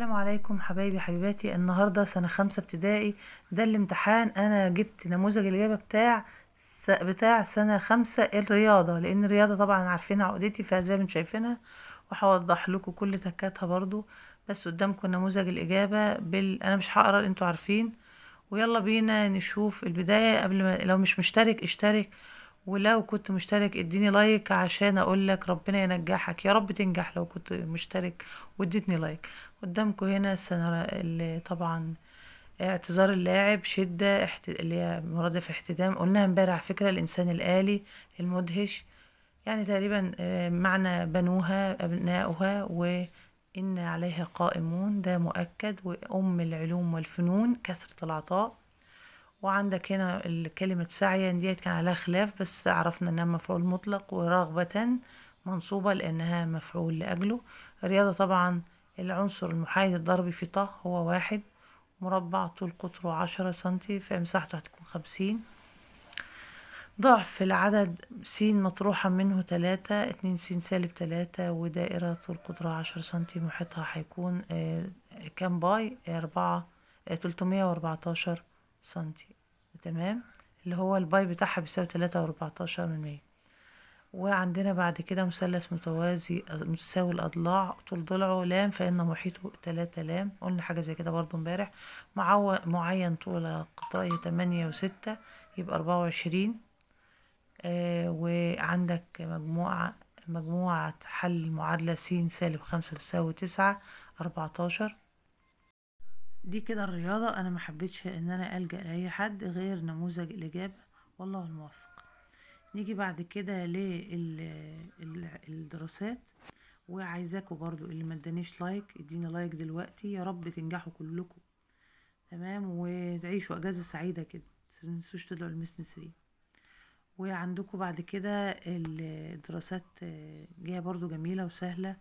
السلام عليكم حبايبي حبيباتي النهارده سنه خمسة ابتدائي ده الامتحان انا جبت نموذج الاجابه بتاع س... بتاع سنه خمسة الرياضه لان الرياضه طبعا عارفينها عقدتي فزي ما شايفينها وهوضح لكم كل تكاتها برضو بس قدامكم نموذج الاجابه بال انا مش هقرا انتوا عارفين ويلا بينا نشوف البدايه قبل ما لو مش مشترك اشترك ولو كنت مشترك اديني لايك عشان اقول لك ربنا ينجحك يا رب تنجح لو كنت مشترك واديتني لايك قدامكم هنا السنة اللي طبعا اعتذار اللاعب شدة احت... اللي هي مرادف احتدام قلناها امبارح فكرة الإنسان الآلي المدهش يعني تقريبا آه، معنى بنوها و وإن عليها قائمون ده مؤكد وأم العلوم والفنون كثرة العطاء وعندك هنا كلمة سعيا ديت كان عليها خلاف بس عرفنا انها مفعول مطلق ورغبة منصوبة لانها مفعول لاجله الرياضة طبعا العنصر المحايد الضربي في طه هو واحد مربع طول قطره عشرة سنتي فمساحته هتكون خمسين ضعف العدد س مطروحة منه تلاتة اتنين س سالب تلاتة ودائرة طول قطرها عشرة سنتي محيطها هيكون آه، كام باي أربعة آه، تلتمية وأربعتاشر سنتي تمام اللي هو الباي بتاعها بيساوي تلاتة واربعتاشر من مية وعندنا بعد كده مثلث متوازي متساوي الأضلاع طول ضلعه لام فإن محيطه تلاتة لام قلنا حاجة زي كده برضو امبارح معين طول قطاعه تمانية وستة يبقى أربعة وعشرين آه وعندك مجموعة مجموعة حل المعادلة س سالب خمسة بتساوي تسعة أربعتاشر دي كده الرياضة أنا ما حبيتش إن أنا ألجأ لأي حد غير نموذج الإجابة والله الموفق نيجي بعد كده للدراسات وعايزاكوا برضو اللي ما ادانيش لايك اديني لايك دلوقتي يا رب تنجحوا كلكم تمام وتعيشوا اجازه سعيده كده متنسوش تدعوا المسن نسرين وعندكم بعد كده الدراسات جايه برضو جميله وسهله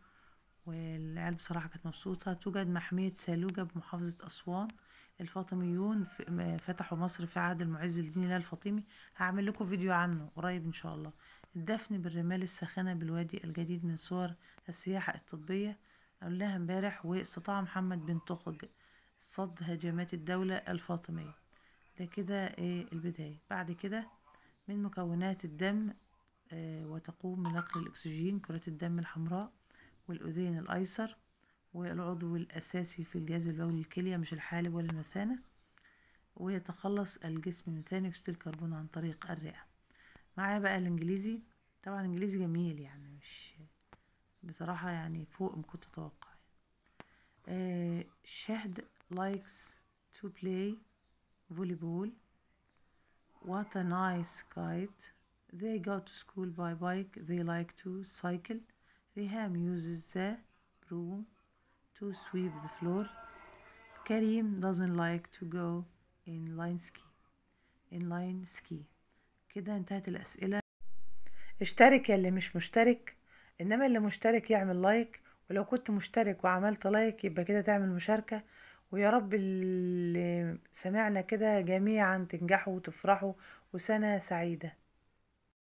والعيال بصراحة كانت مبسوطة توجد محمية سالوجة بمحافظة أسوان الفاطميون فتحوا مصر في عهد المعز الدين الله الفاطمي هعمل لكم فيديو عنه قريب إن شاء الله الدفن بالرمال الساخنة بالوادي الجديد من صور السياحة الطبية قلناها امبارح واستطاع محمد بن طخج صد هجمات الدولة الفاطمية ده كده ايه البداية بعد كده من مكونات الدم آه، وتقوم بنقل الأكسجين كرات الدم الحمراء والأذين الأيسر والعضو الأساسي في الجهاز البولي الكلية مش الحالب ولا المثانة ويتخلص الجسم من ثاني أكسيد الكربون عن طريق الرئة معايا بقى الإنجليزي طبعا الإنجليزي جميل يعني مش بصراحة يعني فوق ما كنت أتوقع آه شهد likes to play volleyball what a nice kite they go to school by bike they like to cycle ريهام uses the broom to sweep the floor كريم doesn't like to go in line ski in line ski كده انتهت الأسئلة اشترك اللي مش مشترك إنما اللي مشترك يعمل لايك ولو كنت مشترك وعملت لايك يبقى كده تعمل مشاركة ويا رب اللي سمعنا كده جميعا تنجحوا وتفرحوا وسنة سعيدة